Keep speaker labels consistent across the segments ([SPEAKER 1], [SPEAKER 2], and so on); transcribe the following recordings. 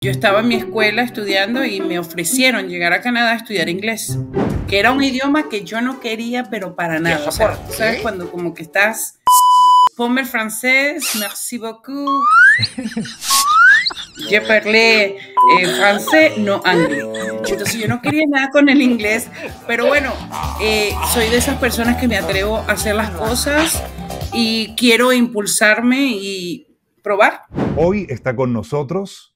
[SPEAKER 1] Yo estaba en mi escuela estudiando y me ofrecieron llegar a Canadá a estudiar inglés, que era un idioma que yo no quería, pero para nada. ¿sabes? Cuando como que estás, ponme francés, merci beaucoup. Yo parlé eh, francés, no anglais. Entonces yo no quería nada con el inglés, pero bueno, eh, soy de esas personas que me atrevo a hacer las cosas y quiero impulsarme y probar.
[SPEAKER 2] Hoy está con nosotros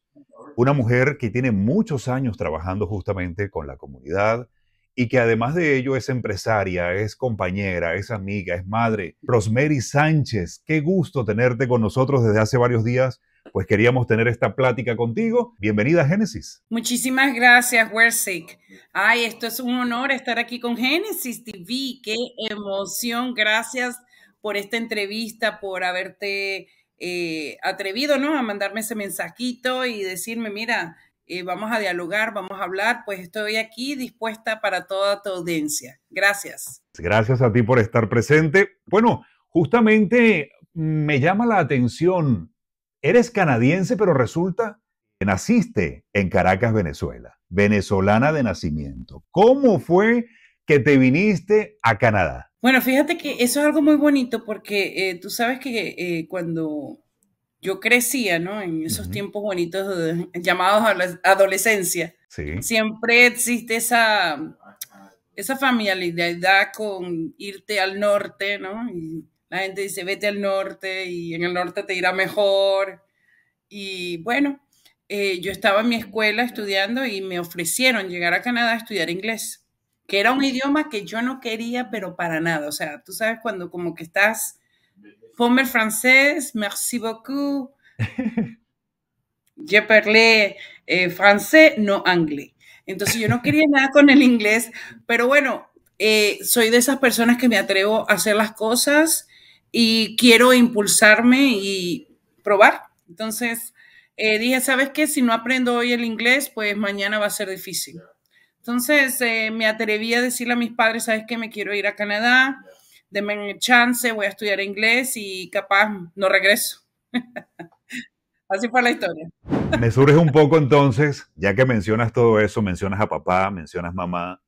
[SPEAKER 2] una mujer que tiene muchos años trabajando justamente con la comunidad y que además de ello es empresaria, es compañera, es amiga, es madre. Rosemary Sánchez, qué gusto tenerte con nosotros desde hace varios días pues queríamos tener esta plática contigo. Bienvenida a Génesis.
[SPEAKER 1] Muchísimas gracias, Wersic. Ay, esto es un honor estar aquí con Génesis TV. Qué emoción. Gracias por esta entrevista, por haberte eh, atrevido, ¿no? A mandarme ese mensajito y decirme, mira, eh, vamos a dialogar, vamos a hablar, pues estoy aquí dispuesta para toda tu audiencia. Gracias.
[SPEAKER 2] Gracias a ti por estar presente. Bueno, justamente me llama la atención, eres canadiense, pero resulta que naciste en Caracas, Venezuela, venezolana de nacimiento. ¿Cómo fue que te viniste a Canadá?
[SPEAKER 1] Bueno, fíjate que eso es algo muy bonito porque eh, tú sabes que eh, cuando yo crecía, ¿no? En esos tiempos bonitos llamados a la adolescencia, siempre existe esa, esa familiaridad con irte al norte, ¿no? Y la gente dice, vete al norte y en el norte te irá mejor. Y bueno, eh, yo estaba en mi escuela estudiando y me ofrecieron llegar a Canadá a estudiar inglés que era un idioma que yo no quería, pero para nada. O sea, tú sabes cuando como que estás, ponme francés, merci beaucoup, je parle eh, francés, no anglais. Entonces yo no quería nada con el inglés, pero bueno, eh, soy de esas personas que me atrevo a hacer las cosas y quiero impulsarme y probar. Entonces eh, dije, ¿sabes qué? Si no aprendo hoy el inglés, pues mañana va a ser difícil. Entonces eh, me atreví a decirle a mis padres, sabes que me quiero ir a Canadá, denme chance, voy a estudiar inglés y capaz no regreso. Así fue la historia.
[SPEAKER 2] Me surge un poco entonces, ya que mencionas todo eso, mencionas a papá, mencionas mamá,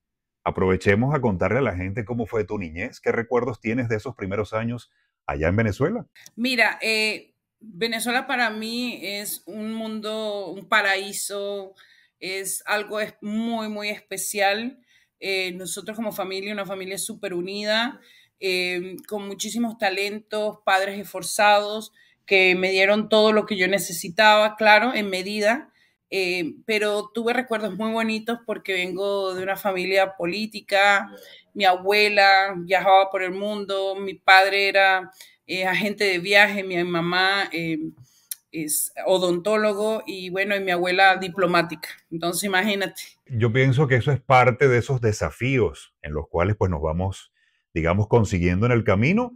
[SPEAKER 2] aprovechemos a contarle a la gente cómo fue tu niñez, qué recuerdos tienes de esos primeros años allá en Venezuela.
[SPEAKER 1] Mira, eh, Venezuela para mí es un mundo, un paraíso es algo es muy, muy especial. Eh, nosotros como familia, una familia súper unida, eh, con muchísimos talentos, padres esforzados, que me dieron todo lo que yo necesitaba, claro, en medida, eh, pero tuve recuerdos muy bonitos porque vengo de una familia política, mi abuela viajaba por el mundo, mi padre era agente de viaje, mi mamá es odontólogo y bueno, y mi abuela diplomática. Entonces, imagínate.
[SPEAKER 2] Yo pienso que eso es parte de esos desafíos en los cuales pues nos vamos, digamos, consiguiendo en el camino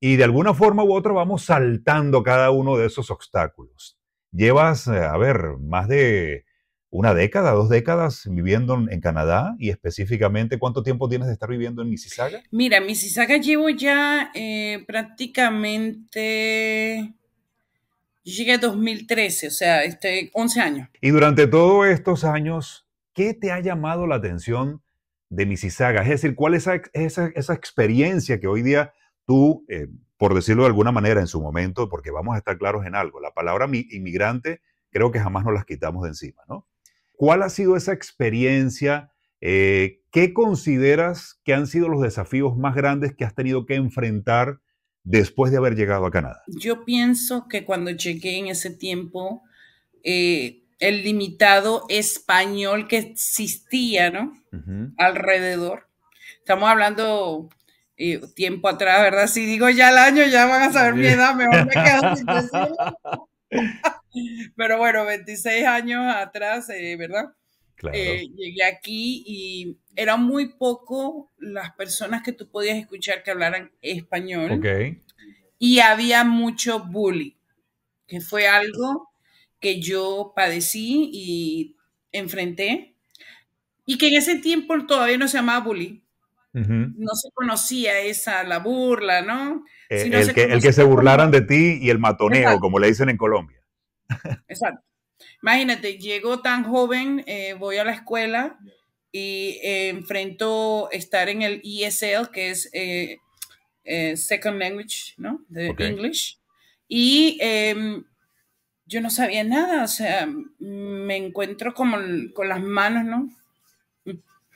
[SPEAKER 2] y de alguna forma u otra vamos saltando cada uno de esos obstáculos. Llevas, eh, a ver, más de una década, dos décadas viviendo en Canadá y específicamente cuánto tiempo tienes de estar viviendo en Mississauga?
[SPEAKER 1] Mira, Mississauga llevo ya eh, prácticamente llegué 2013, o sea, este, 11 años.
[SPEAKER 2] Y durante todos estos años, ¿qué te ha llamado la atención de Mississauga? Es decir, ¿cuál es esa, experiencia que hoy día tú, eh, por decirlo de alguna manera en su momento, porque vamos a estar claros en algo, la palabra inmigrante creo que jamás nos las quitamos de encima, ¿no? ¿Cuál ha sido esa experiencia? Eh, ¿Qué consideras que han sido los desafíos más grandes que has tenido que enfrentar después de haber llegado a Canadá?
[SPEAKER 1] Yo pienso que cuando llegué en ese tiempo, eh, el limitado español que existía, ¿no? Alrededor. Estamos hablando eh, tiempo atrás, ¿verdad? Si digo ya el año, ya van a saber mi edad, mejor me quedo sin decirlo. Pero bueno, 26 años atrás, eh, ¿verdad? Eh, llegué aquí y eran muy poco las personas que tú podías escuchar que hablaran español. Y había mucho bullying, que fue algo que yo padecí y enfrenté. Y que en ese tiempo todavía no se llamaba bullying. No se conocía esa, la burla, ¿no? Eh, el, que, se burlaran de
[SPEAKER 2] ti y el matoneo, como le dicen en Colombia.
[SPEAKER 1] Exacto. Imagínate, llego tan joven, eh, voy a la escuela y eh, enfrento estar en el ESL, que es eh, eh, Second Language, ¿no? De English. Y em, yo no sabía nada, o sea, me encuentro como con las manos, ¿no?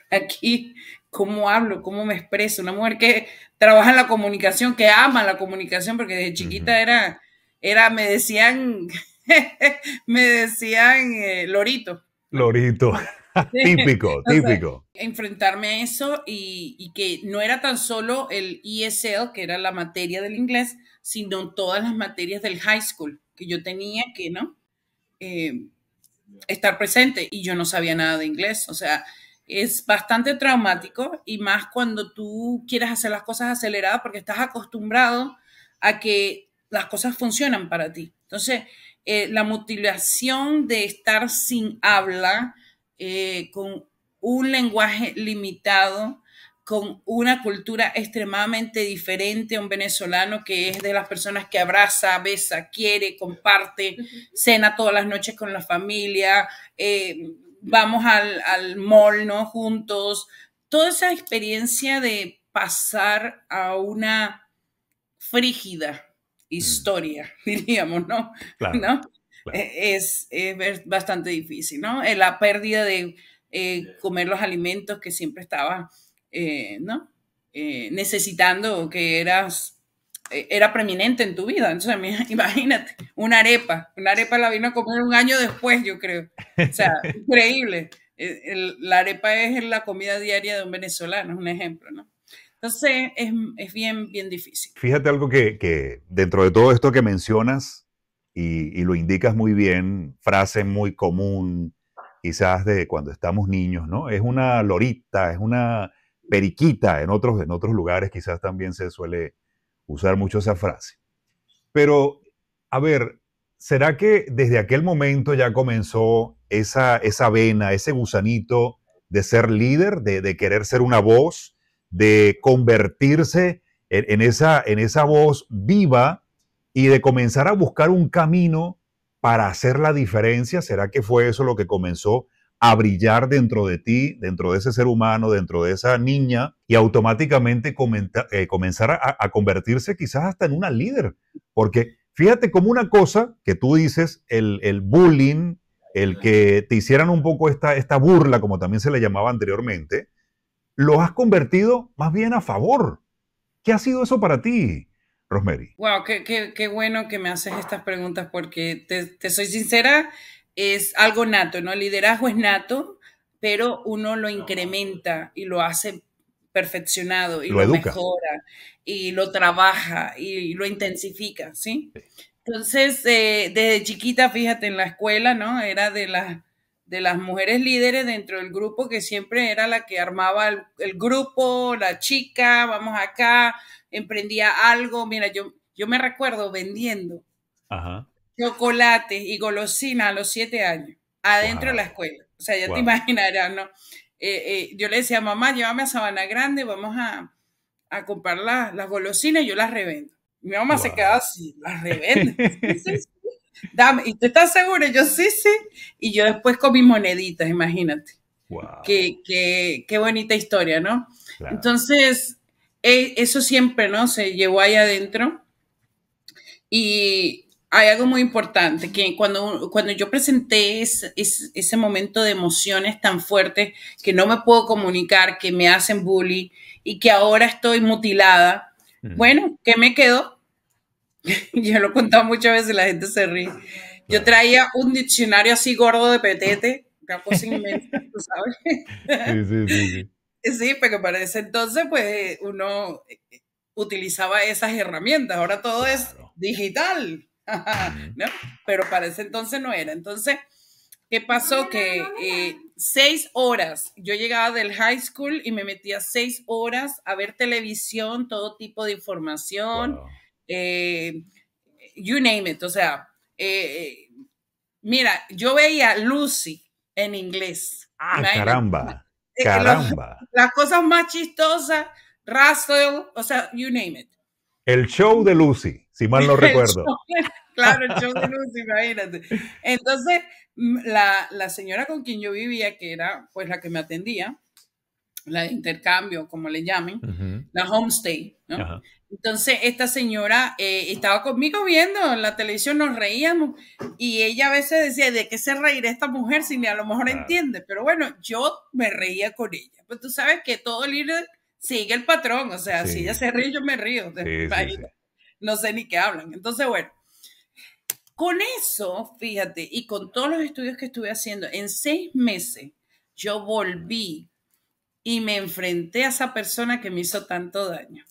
[SPEAKER 1] Aquí, cómo hablo, cómo me expreso. Una mujer que trabaja en la comunicación, que ama la comunicación, porque de chiquita era, era, me decían me decían eh, Lorito.
[SPEAKER 2] Lorito. típico, típico.
[SPEAKER 1] enfrentarme a eso y, que no era tan solo el ESL, que era la materia del inglés, sino todas las materias del high school que yo tenía que, ¿no? Eh, estar presente y yo no sabía nada de inglés. O sea, es bastante traumático y más cuando tú quieres hacer las cosas aceleradas porque estás acostumbrado a que las cosas funcionan para ti. Entonces, eh, la mutilación de estar sin habla, eh, con un lenguaje limitado, con una cultura extremadamente diferente a un venezolano que es de las personas que abraza, besa, quiere, comparte, cena todas las noches con la familia, eh, vamos al, al mall, Juntos. Toda esa experiencia de pasar a una frígida, Mm. historia, diríamos, ¿no? E, es, bastante difícil, ¿no? Eh, la pérdida de eh, comer los alimentos que siempre estaba, eh, ¿no? necesitando, que eras, era preeminente en tu vida. Entonces, imagínate, una arepa, una arepa la vino a comer un año después, yo creo. O sea, increíble. la arepa es la comida diaria de un venezolano, es un ejemplo, ¿no? Entonces es, es bien, bien difícil.
[SPEAKER 2] Fíjate algo que, dentro de todo esto que mencionas y, lo indicas muy bien, frase muy común, quizás de cuando estamos niños, ¿no? Es una lorita, es una periquita, en otros, en otros lugares quizás también se suele usar mucho esa frase. Pero, a ver, ¿será que desde aquel momento ya comenzó esa, esa vena, ese gusanito de ser líder, de, de querer ser una voz, de convertirse en, esa, en esa voz viva y de comenzar a buscar un camino para hacer la diferencia? ¿Será que fue eso lo que comenzó a brillar dentro de ti, dentro de ese ser humano, dentro de esa niña, y automáticamente eh, comenzar a, convertirse quizás hasta en una líder. Porque fíjate como una cosa que tú dices, el, el bullying, el que te hicieran un poco esta, esta burla, como también se le llamaba anteriormente, lo has convertido más bien a favor. ¿Qué ha sido eso para ti, Rosemary?
[SPEAKER 1] Wow, qué, bueno que me haces estas preguntas porque te, soy sincera, es algo nato, ¿no? El liderazgo es nato, pero uno lo incrementa y lo hace perfeccionado y lo, mejora y lo trabaja y lo intensifica, ¿sí? Entonces, eh, desde chiquita, fíjate, en la escuela, ¿no? Era de las de las mujeres líderes dentro del grupo que siempre era la que armaba el, grupo, la chica, vamos acá, emprendía algo. Mira, yo, yo me recuerdo vendiendo chocolates y golosinas a los siete años, adentro de la escuela. O sea, ya te imaginarás, ¿no? Eh, eh, yo le decía, mamá, llévame a Sabana Grande, vamos a, comprar las golosinas y yo las revendo. Mi mamá se quedaba así, las revendo. dame, ¿y tú estás seguro? yo sí, sí. Y yo después con mis moneditas, imagínate. Wow. Qué, bonita historia, ¿no? Entonces, e, eso siempre, ¿no? Se llevó ahí adentro. Y hay algo muy importante, que cuando, cuando yo presenté ese momento de emociones tan fuertes que no me puedo comunicar, que me hacen bully, y que ahora estoy mutilada, bueno, ¿qué me quedó? Yo lo he contado muchas veces y la gente se ríe. Yo traía un diccionario así gordo de petete, una cosa sabes.
[SPEAKER 2] Sí, sí, sí, sí.
[SPEAKER 1] Sí, porque para ese entonces, pues uno eh, eh, utilizaba esas herramientas. Ahora todo es digital, ¿no? Pero para ese entonces no era. Entonces, ¿qué pasó? Que eh, seis horas, yo llegaba del high school y me metía seis horas a ver televisión, todo tipo de información. Eh, you name it, o sea, eh, mira, yo veía Lucy en inglés. Ah, caramba,
[SPEAKER 2] eh, caramba.
[SPEAKER 1] Las, cosas más chistosas, Russell, o sea, you name it.
[SPEAKER 2] El show de Lucy, si mal no recuerdo.
[SPEAKER 1] claro, el show de Lucy, imagínate. Entonces, la, señora con quien yo vivía, que era pues la que me atendía, la de intercambio, como le llamen, la homestay, ¿no? Entonces, esta señora eh, estaba conmigo viendo en la televisión, nos reíamos y ella a veces decía, ¿de qué se reirá esta mujer si ni a lo mejor entiende? Pero bueno, yo me reía con ella. Pues tú sabes que todo líder sigue el patrón, o sea, si ella se ríe, yo me río. no sé ni qué hablan. Entonces, bueno, con eso, fíjate, y con todos los estudios que estuve haciendo, en seis meses yo volví y me enfrenté a esa persona que me hizo tanto daño.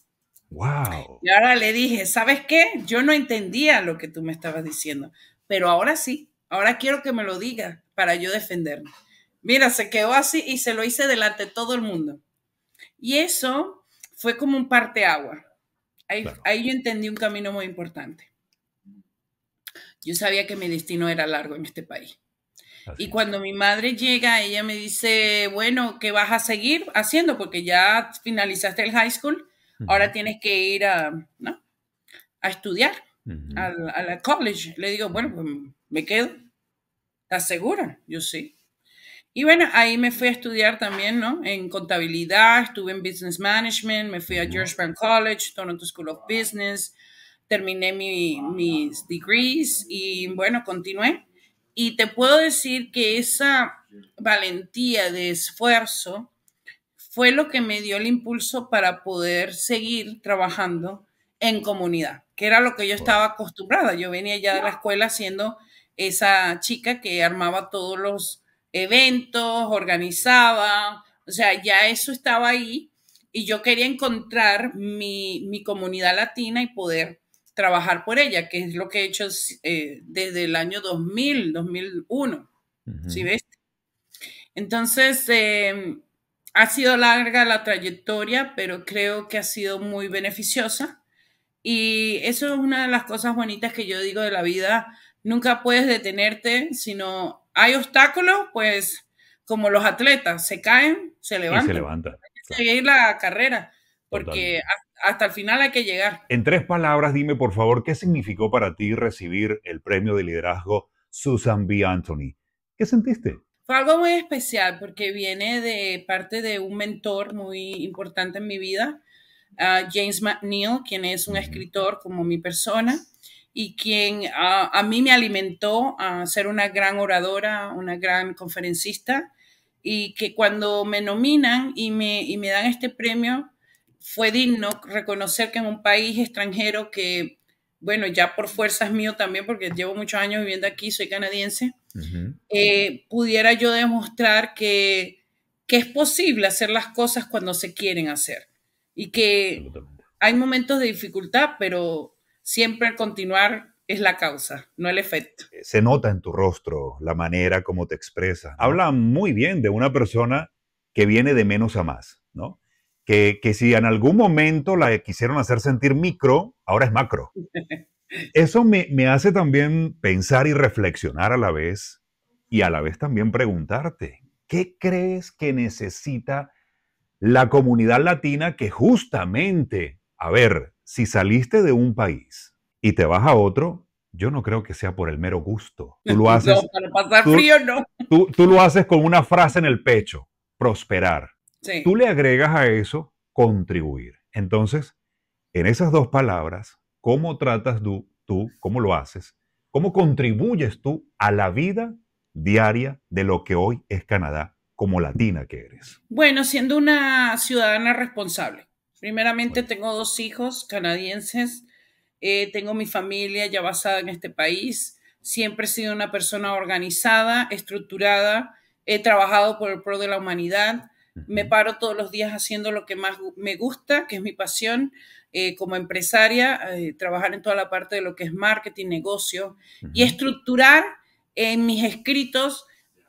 [SPEAKER 1] Y ahora le dije, ¿sabes qué? Yo no entendía lo que tú me estabas diciendo, pero ahora sí, ahora quiero que me lo diga para yo defenderme. Mira, se quedó así y se lo hice delante de todo el mundo. Y eso fue como un parte Ahí, ahí yo entendí un camino muy importante. Yo sabía que mi destino era largo en este país. Y cuando mi madre llega, ella me dice, bueno, ¿qué vas a seguir haciendo? Porque ya finalizaste el high school Ahora tienes que ir a, estudiar al, a la college. Le digo, bueno, pues, me quedo. ¿Estás segura? Yo sí. Y bueno, ahí me fui a estudiar también, ¿no? En contabilidad, estuve en business management, me fui a George Brown College, Toronto School of Business, terminé mi, mis degrees y bueno, continué. Y te puedo decir que esa valentía de esfuerzo fue lo que me dio el impulso para poder seguir trabajando en comunidad, que era lo que yo estaba acostumbrada. Yo venía ya de la escuela siendo esa chica que armaba todos los eventos, organizaba, o sea, ya eso estaba ahí y yo quería encontrar mi, comunidad latina y poder trabajar por ella, que es lo que he hecho eh, desde el año 2000, 2001, ¿sí ves? Entonces, eh, ha sido larga la trayectoria, pero creo que ha sido muy beneficiosa. Y eso es una de las cosas bonitas que yo digo de la vida. Nunca puedes detenerte, sino hay obstáculos, pues como los atletas, se caen, se levantan. se levanta. Hay que seguir la carrera, porque hasta el final hay que llegar.
[SPEAKER 2] En tres palabras, dime por favor, ¿qué significó para ti recibir el premio de liderazgo Susan B. Anthony? ¿Qué sentiste?
[SPEAKER 1] Fue algo muy especial porque viene de parte de un mentor muy importante en mi vida, ah, James McNeil, quien es un escritor como mi persona y quien ah, a mí me alimentó a ser una gran oradora, una gran conferencista y que cuando me nominan y me, y me dan este premio, fue digno reconocer que en un país extranjero que, bueno, ya por fuerzas mío también, porque llevo muchos años viviendo aquí, soy canadiense, eh, pudiera yo demostrar que, es posible hacer las cosas cuando se quieren hacer y que hay momentos de dificultad, pero siempre continuar es la causa, no el efecto. Eh,
[SPEAKER 2] se nota en tu rostro la manera como te expresa Habla muy bien de una persona que viene de menos a más, ¿no? Que, que si en algún momento la quisieron hacer sentir micro, ahora es macro. Eso me, hace también pensar y reflexionar a la vez y a la vez también preguntarte, ¿qué crees que necesita la comunidad latina que justamente, a ver, si saliste de un país y te vas a otro, yo no creo que sea por el mero gusto. Tú lo haces, Tú, lo haces con una frase en el pecho, prosperar. Tú le agregas a eso contribuir. Entonces, en esas dos palabras cómo tratas tú, tú, cómo lo haces, cómo contribuyes tú a la vida diaria de lo que hoy es Canadá como latina que eres.
[SPEAKER 1] Bueno, siendo una ciudadana responsable. Primeramente tengo dos hijos canadienses, eh, tengo mi familia ya basada en este país, siempre he sido una persona organizada, estructurada, he trabajado por el pro de la humanidad, me paro todos los días haciendo lo que más me gusta, que es mi pasión. Eh, como empresaria, eh, trabajar en toda la parte de lo que es marketing, negocio y estructurar en mis escritos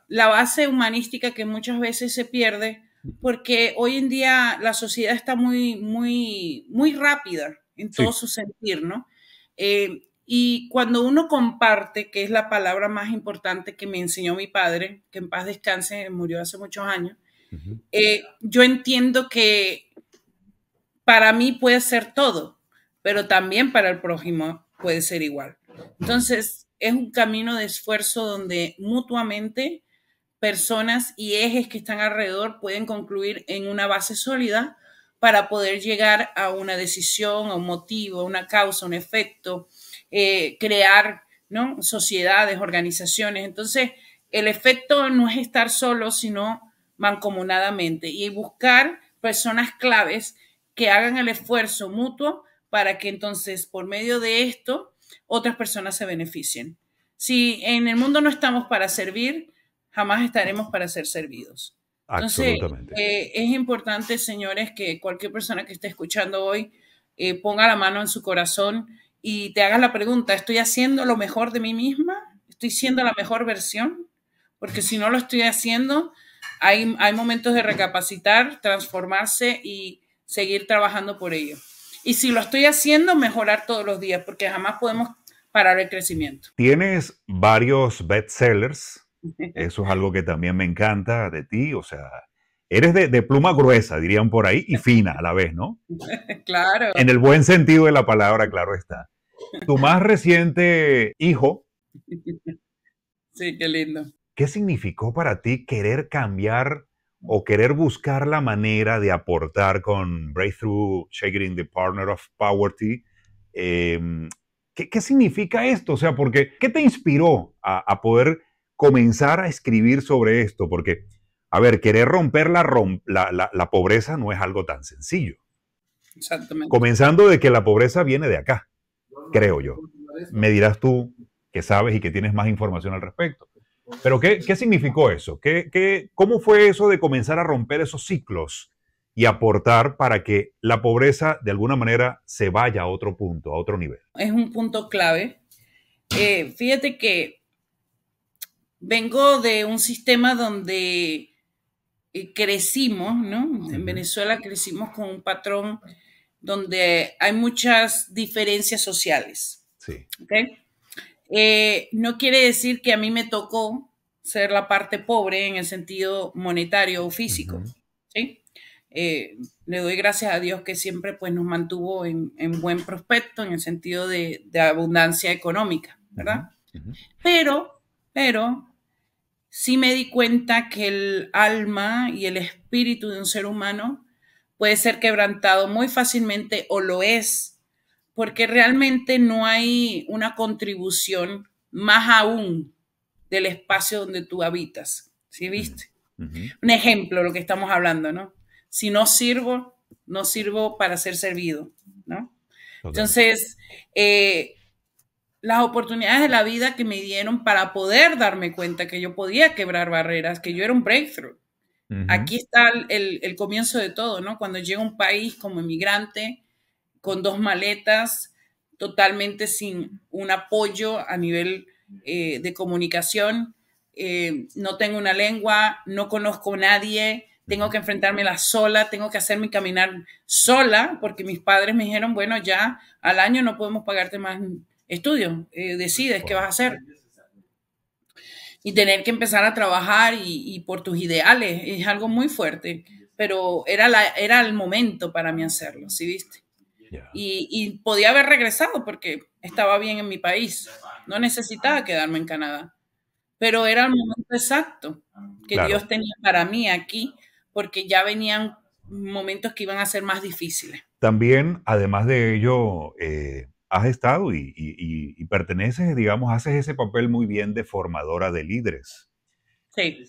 [SPEAKER 1] la base humanística que muchas veces se pierde porque hoy en día la sociedad está muy, muy, muy rápida en todo su sentir, ¿no? Eh, y cuando uno comparte, que es la palabra más importante que me enseñó mi padre, que en paz descanse, murió hace muchos años, yo entiendo que para mí puede ser todo, pero también para el prójimo puede ser igual. Entonces, es un camino de esfuerzo donde mutuamente personas y ejes que están alrededor pueden concluir en una base sólida para poder llegar a una decisión, a un motivo, a una causa, un efecto, eh, crear sociedades, organizaciones. Entonces, el efecto no es estar solo, sino mancomunadamente y buscar personas claves que hagan el esfuerzo mutuo para que entonces por medio de esto otras personas se beneficien. Si en el mundo no estamos para servir, jamás estaremos para ser servidos. Entonces, eh, es importante, señores, que cualquier persona que esté escuchando hoy eh, ponga la mano en su corazón y te haga la pregunta, ¿estoy haciendo lo mejor de mí misma? ¿Estoy siendo la mejor versión? Porque si no lo estoy haciendo, hay momentos de recapacitar, transformarse y seguir trabajando por ello. Y si lo estoy haciendo, mejorar todos los días, porque jamás podemos parar el crecimiento.
[SPEAKER 2] Tienes varios bestsellers, eso es algo que también me encanta de ti, o sea, eres de, pluma gruesa, dirían por ahí, y fina a la vez, ¿no?
[SPEAKER 1] claro. En el
[SPEAKER 2] buen sentido de la palabra, claro está. Tu más reciente hijo.
[SPEAKER 1] Sí, qué lindo.
[SPEAKER 2] ¿Qué significó para ti querer cambiar o querer buscar la manera de aportar con Breakthrough Shaking the Partner of Poverty. Em, ¿qué, significa esto? O sea, porque, ¿qué te inspiró a, poder comenzar a escribir sobre esto? Porque, a ver, querer romper la, la pobreza no es algo tan sencillo. Exactamente. Comenzando de que la pobreza viene de acá, creo yo. Me dirás tú que sabes y que tienes más información al respecto. Pero ¿qué, significó eso? ¿Qué, ¿Qué, cómo fue eso de comenzar a romper esos ciclos y aportar para que la pobreza de alguna manera se vaya a otro punto, a otro nivel?
[SPEAKER 1] Es un punto clave. Eh, fíjate que vengo de un sistema donde eh, crecimos, ¿no? En Venezuela crecimos con un patrón donde hay muchas diferencias sociales. Sí. ¿okay? Eh, no quiere decir que a mí me tocó ser la parte pobre en el sentido monetario o físico. Eh, le doy gracias a Dios que siempre pues, nos mantuvo en, buen prospecto en el sentido de, abundancia económica, ¿verdad? Pero, pero sí me di cuenta que el alma y el espíritu de un ser humano puede ser quebrantado muy fácilmente o lo es porque realmente no hay una contribución más aún del espacio donde tú habitas. ¿Sí viste? Un ejemplo, lo que estamos hablando, ¿no? Si no sirvo, no sirvo para ser servido, ¿no? Entonces, eh, las oportunidades de la vida que me dieron para poder darme cuenta que yo podía quebrar barreras, que yo era un breakthrough. Aquí está el, comienzo de todo, ¿no? Cuando llego a un país como inmigrante, con dos maletas, totalmente sin un apoyo a nivel eh, de comunicación. Eh, no tengo una lengua, no conozco a nadie, tengo que enfrentarme la sola, tengo que hacer mi caminar sola, porque mis padres me dijeron, bueno, ya al año no podemos pagarte más estudios, eh, decides qué vas a hacer. Y tener que empezar a trabajar y, por tus ideales es algo muy fuerte, pero era, era el momento para mí hacerlo, ¿sí viste? Y, podía haber regresado porque estaba bien en mi país. No necesitaba quedarme en Canadá. Pero era el momento exacto que Dios tenía para mí aquí, porque ya venían momentos que iban a ser más
[SPEAKER 2] difíciles. También, además de ello, eh, has estado y, y, perteneces, digamos, haces ese papel muy bien de formadora de líderes. Sí.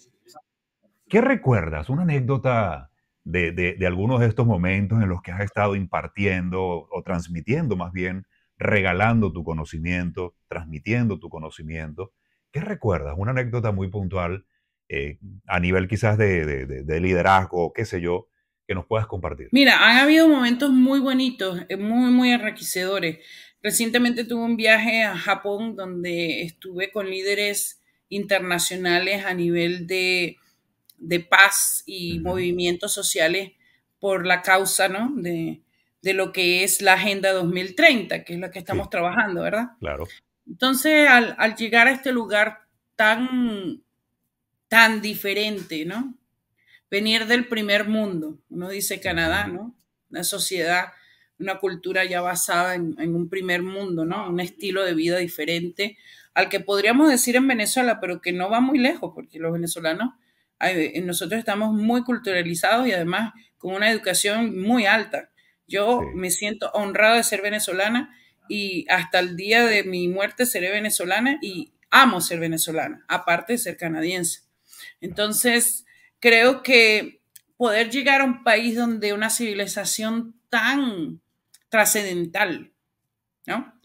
[SPEAKER 2] ¿Qué recuerdas? Una anécdota de, algunos de estos momentos en los que has estado impartiendo o, transmitiendo más bien, regalando tu conocimiento, transmitiendo tu conocimiento. ¿Qué recuerdas? Una anécdota muy puntual eh, a nivel quizás de, de, de, liderazgo, qué sé yo, que nos puedas compartir.
[SPEAKER 1] Mira, han habido momentos muy bonitos, eh, muy, muy enriquecedores. Recientemente tuve un viaje a Japón donde estuve con líderes internacionales a nivel de de paz y movimientos sociales por la causa ¿no? de, de, lo que es la Agenda 2030, que es la que estamos trabajando, ¿verdad? Claro. Entonces, al, al, llegar a este lugar tan, tan diferente, ¿no? Venir del primer mundo, uno dice Canadá, ¿no? Una sociedad, una cultura ya basada en, en un primer mundo, ¿no? Un estilo de vida diferente al que podríamos decir en Venezuela, pero que no va muy lejos, porque los venezolanos eh, nosotros estamos muy culturalizados y además con una educación muy alta. Yo me siento honrado de ser venezolana y hasta el día de mi muerte seré venezolana y amo ser venezolana, aparte de ser canadiense. Entonces, creo que poder llegar a un país donde una civilización tan trascendental, ¿no?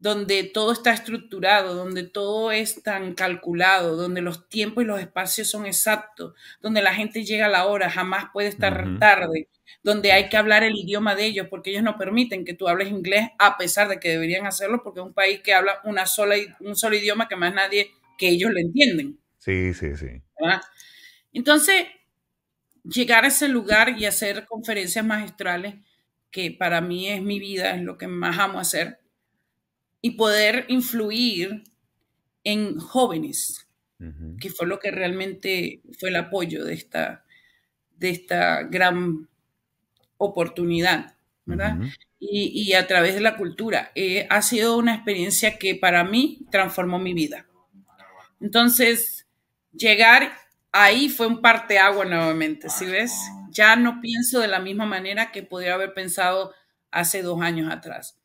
[SPEAKER 1] donde todo está estructurado, donde todo es tan calculado, donde los tiempos y los espacios son exactos, donde la gente llega a la hora, jamás puede estar tarde, donde hay que hablar el idioma de ellos, porque ellos no permiten que tú hables inglés, a pesar de que deberían hacerlo, porque es un país que habla una sola, un solo idioma que más nadie que ellos lo entienden.
[SPEAKER 2] Sí, sí, sí.
[SPEAKER 1] Entonces, llegar a ese lugar y hacer conferencias magistrales, que para mí es mi vida, es lo que más amo hacer, y poder influir en jóvenes, que fue lo que realmente fue el apoyo de esta, de esta gran oportunidad, ¿verdad? y, a través de la cultura. Eh, ha sido una experiencia que para mí transformó mi vida. Entonces, llegar ahí fue un parte agua nuevamente, si ves? Ya no pienso de la misma manera que podría haber pensado hace dos años atrás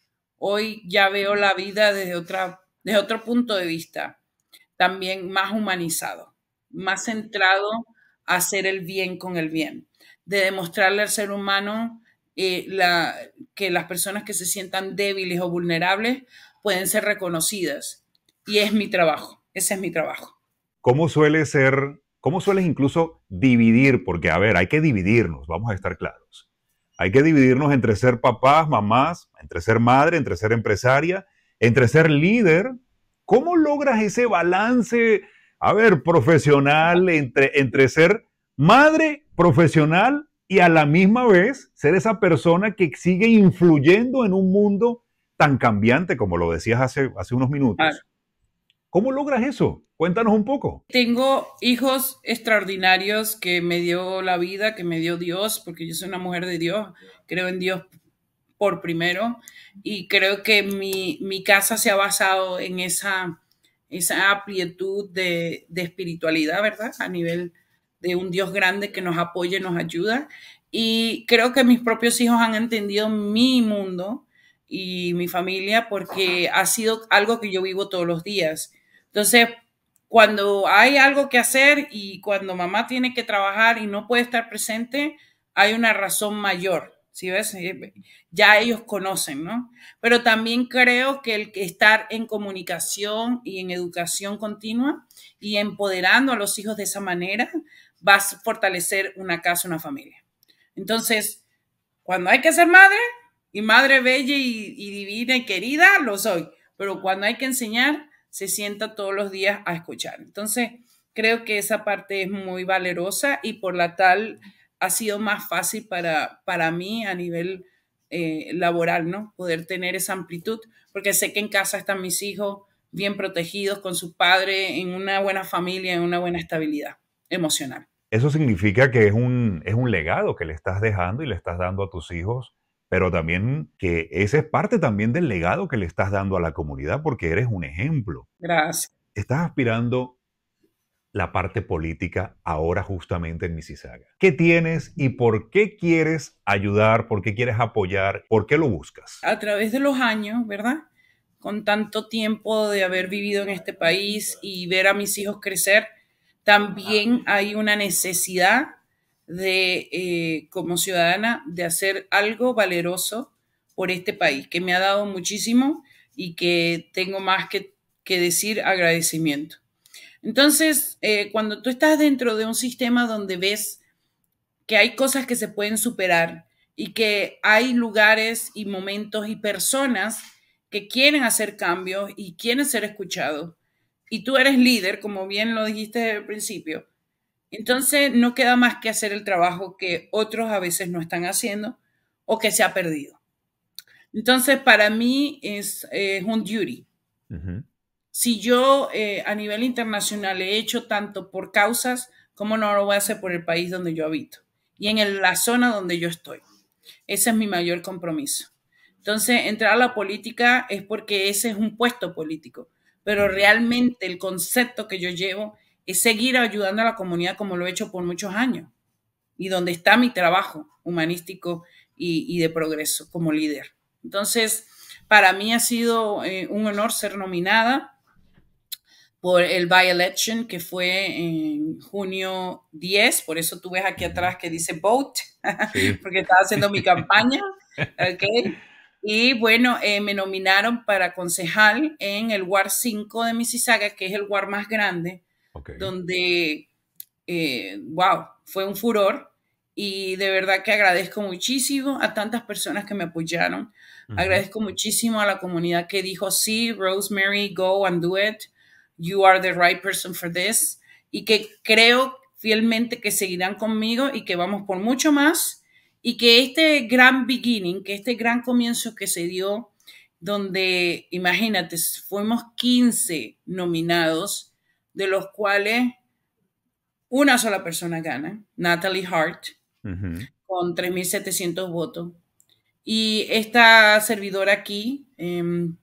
[SPEAKER 1] hoy ya veo la vida desde, otra, desde otro punto de vista, también más humanizado, más centrado a hacer el bien con el bien, de demostrarle al ser humano eh, que las personas que se sientan débiles o vulnerables pueden ser reconocidas. Y es mi trabajo, ese es mi trabajo.
[SPEAKER 2] ¿Cómo suele ser, cómo sueles incluso dividir? Porque, a ver, hay que dividirnos, vamos a estar claros hay que dividirnos entre ser papás, mamás, entre ser madre, entre ser empresaria, entre ser líder. ¿Cómo logras ese balance, a ver, profesional, entre, entre ser madre, profesional y a la misma vez ser esa persona que sigue influyendo en un mundo tan cambiante como lo decías hace, hace unos minutos? Ah, ¿Cómo logras eso? Cuéntanos un poco.
[SPEAKER 1] Tengo hijos extraordinarios que me dio la vida, que me dio Dios, porque yo soy una mujer de Dios, creo en Dios por primero y creo que mi, mi casa se ha basado en esa, esa amplitud de, de espiritualidad, ¿verdad? A nivel de un Dios grande que nos apoya nos ayuda. Y creo que mis propios hijos han entendido mi mundo y mi familia porque ha sido algo que yo vivo todos los días entonces, cuando hay algo que hacer y cuando mamá tiene que trabajar y no puede estar presente, hay una razón mayor. ¿Sí ves? Eh, ya ellos conocen, ¿no? Pero también creo que el estar en comunicación y en educación continua y empoderando a los hijos de esa manera va a fortalecer una casa, una familia. Entonces, cuando hay que ser madre, y madre bella y, y divina y querida, lo soy. Pero cuando hay que enseñar, se sienta todos los días a escuchar. Entonces, creo que esa parte es muy valerosa y por la tal ha sido más fácil para, para mí a nivel eh, laboral, ¿no? Poder tener esa amplitud, porque sé que en casa están mis hijos bien protegidos con su padre, en una buena familia, en una buena estabilidad emocional.
[SPEAKER 2] Eso significa que es un, es un legado que le estás dejando y le estás dando a tus hijos pero también que ese es parte también del legado que le estás dando a la comunidad porque eres un ejemplo. Gracias. Estás aspirando la parte política ahora justamente en Mississauga. ¿Qué tienes y por qué quieres ayudar? ¿Por qué quieres apoyar? ¿Por qué lo buscas?
[SPEAKER 1] A través de los años, ¿verdad? Con tanto tiempo de haber vivido en este país y ver a mis hijos crecer, también hay una necesidad de, eh, como ciudadana, de hacer algo valeroso por este país, que me ha dado muchísimo y que tengo más que, decir agradecimiento. Entonces, eh, cuando tú estás dentro de un sistema donde ves que hay cosas que se pueden superar y que hay lugares y momentos y personas que quieren hacer cambios y quieren ser escuchados, y tú eres líder, como bien lo dijiste al principio, entonces no queda más que hacer el trabajo que otros a veces no están haciendo o que se ha perdido. Entonces para mí es, un duty. Si yo eh, a nivel internacional he hecho tanto por causas, como no lo voy a hacer por el país donde yo habito y en la zona donde yo estoy? Ese es mi mayor compromiso. Entonces, entrar a la política es porque ese es un puesto político, pero realmente el concepto que yo llevo es seguir ayudando a la comunidad como lo he hecho por muchos años y donde está mi trabajo humanístico y, de progreso como líder. Entonces, para mí ha sido eh, un honor ser nominada por el by-election que fue en junio 10, por eso tú ves aquí atrás que dice vote, porque estaba haciendo mi campaña, okay. Y bueno, eh, me nominaron para concejal en el War 5 de Mississauga, que es el War más grande donde, wow, eh, fue un furor y de verdad que agradezco muchísimo a tantas personas que me apoyaron. Agradezco muchísimo a la comunidad que dijo, sí, Rosemary, go and do it. You are the right person for this. Y que creo fielmente que seguirán conmigo y que vamos por mucho más. Y que este gran beginning, que este gran comienzo que se dio, donde, imagínate, fuimos 15 nominados de los cuales una sola persona gana, Natalie Hart,
[SPEAKER 2] con
[SPEAKER 1] 3.700 votos. Y esta servidora aquí, em,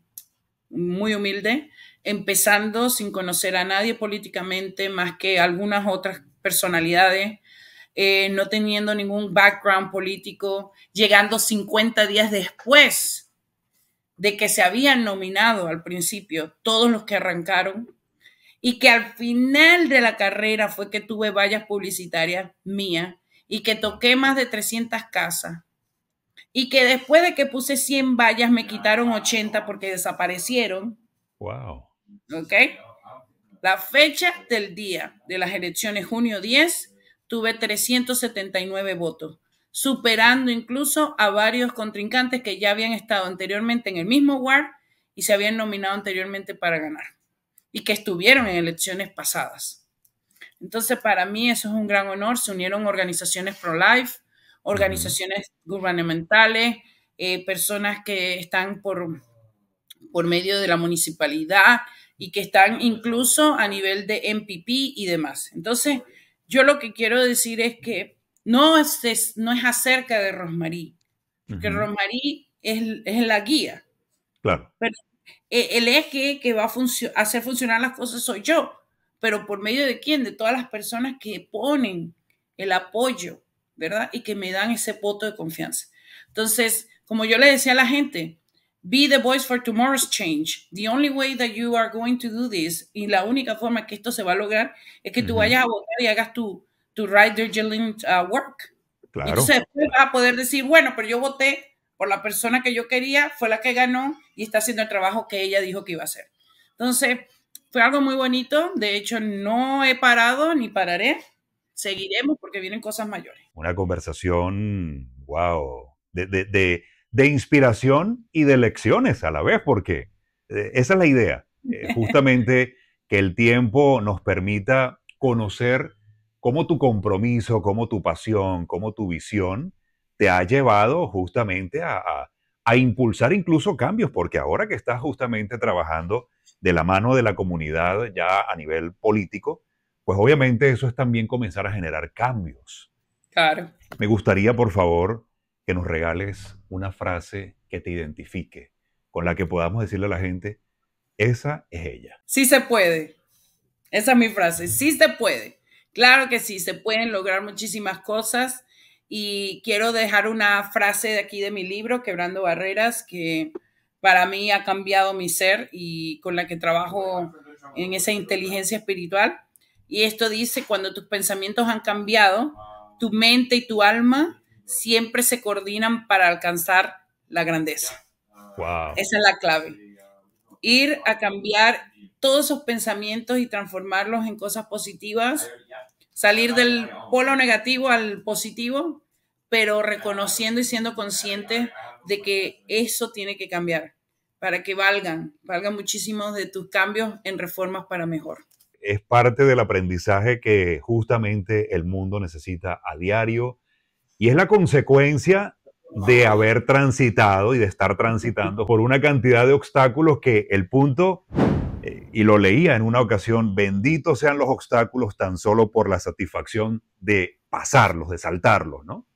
[SPEAKER 1] muy humilde, empezando sin conocer a nadie políticamente más que algunas otras personalidades, eh, no teniendo ningún background político, llegando 50 días después de que se habían nominado al principio todos los que arrancaron y que al final de la carrera fue que tuve vallas publicitarias mías y que toqué más de 300 casas y que después de que puse 100 vallas me quitaron 80 porque desaparecieron. Wow. ¿Ok? La fecha del día de las elecciones, junio 10, tuve 379 votos, superando incluso a varios contrincantes que ya habían estado anteriormente en el mismo WAR y se habían nominado anteriormente para ganar y que estuvieron en elecciones pasadas. Entonces, para mí eso es un gran honor. Se unieron organizaciones pro-life, organizaciones gubernamentales, eh, personas que están por, por medio de la municipalidad y que están incluso a nivel de MPP y demás. Entonces, yo lo que quiero decir es que no es, no es acerca de Rosmarie, porque Rosmarí es, es, la guía. Claro. Eh, el eje que va a hacer funcionar las cosas soy yo, pero por medio de quién? De todas las personas que ponen el apoyo, ¿verdad? Y que me dan ese voto de confianza. Entonces, como yo le decía a la gente, be the voice for tomorrow's change. The only way that you are going to do this, y la única forma que esto se va a lograr, es que tú vayas a votar y hagas tu, tu right diligent uh, work. Claro. Entonces a poder decir, bueno, pero yo voté por la persona que yo quería, fue la que ganó y está haciendo el trabajo que ella dijo que iba a hacer. Entonces, fue algo muy bonito. De hecho, no he parado ni pararé. Seguiremos porque vienen cosas mayores.
[SPEAKER 2] Una conversación, wow, de, inspiración y de lecciones a la vez, porque eh, esa es la idea. Eh, justamente que el tiempo nos permita conocer cómo tu compromiso, cómo tu pasión, cómo tu visión te ha llevado justamente a, impulsar incluso cambios, porque ahora que estás justamente trabajando de la mano de la comunidad ya a nivel político, pues obviamente eso es también comenzar a generar cambios. Claro. Me gustaría, por favor, que nos regales una frase que te identifique, con la que podamos decirle a la gente, esa es ella.
[SPEAKER 1] Sí se puede. Esa es mi frase, sí se puede. Claro que sí, se pueden lograr muchísimas cosas y quiero dejar una frase de aquí de mi libro, Quebrando Barreras, que para mí ha cambiado mi ser y con la que trabajo en esa inteligencia espiritual. Y esto dice, cuando tus pensamientos han cambiado, tu mente y tu alma siempre se coordinan para alcanzar la grandeza. Esa es la clave. Ir a cambiar todos esos pensamientos y transformarlos en cosas positivas salir del polo negativo al positivo, pero reconociendo y siendo consciente de que eso tiene que cambiar para que valgan, valgan muchísimos de tus cambios en reformas para mejor.
[SPEAKER 2] Es parte del aprendizaje que justamente el mundo necesita a diario y es la consecuencia de haber transitado y de estar transitando por una cantidad de obstáculos que el punto y lo leía en una ocasión, benditos sean los obstáculos tan solo por la satisfacción de pasarlos, de saltarlos, ¿no?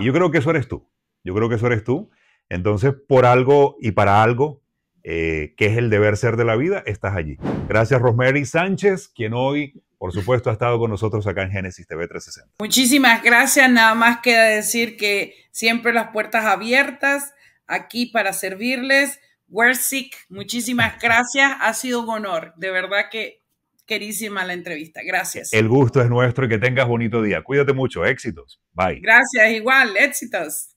[SPEAKER 2] Y yo creo que eso eres tú, yo creo que eso eres tú. Entonces, por algo y para algo, eh, que es el deber ser de la vida, estás allí. Gracias Rosemary Sánchez, quien hoy, por supuesto, ha estado con nosotros acá en Génesis TV 360.
[SPEAKER 1] Muchísimas gracias, nada más queda decir que siempre las puertas abiertas aquí para servirles sick. muchísimas ah. gracias. Ha sido un honor. De verdad que querísima la entrevista. Gracias.
[SPEAKER 2] El gusto es nuestro y que tengas bonito día. Cuídate mucho. Éxitos. Bye.
[SPEAKER 1] Gracias, igual. Éxitos.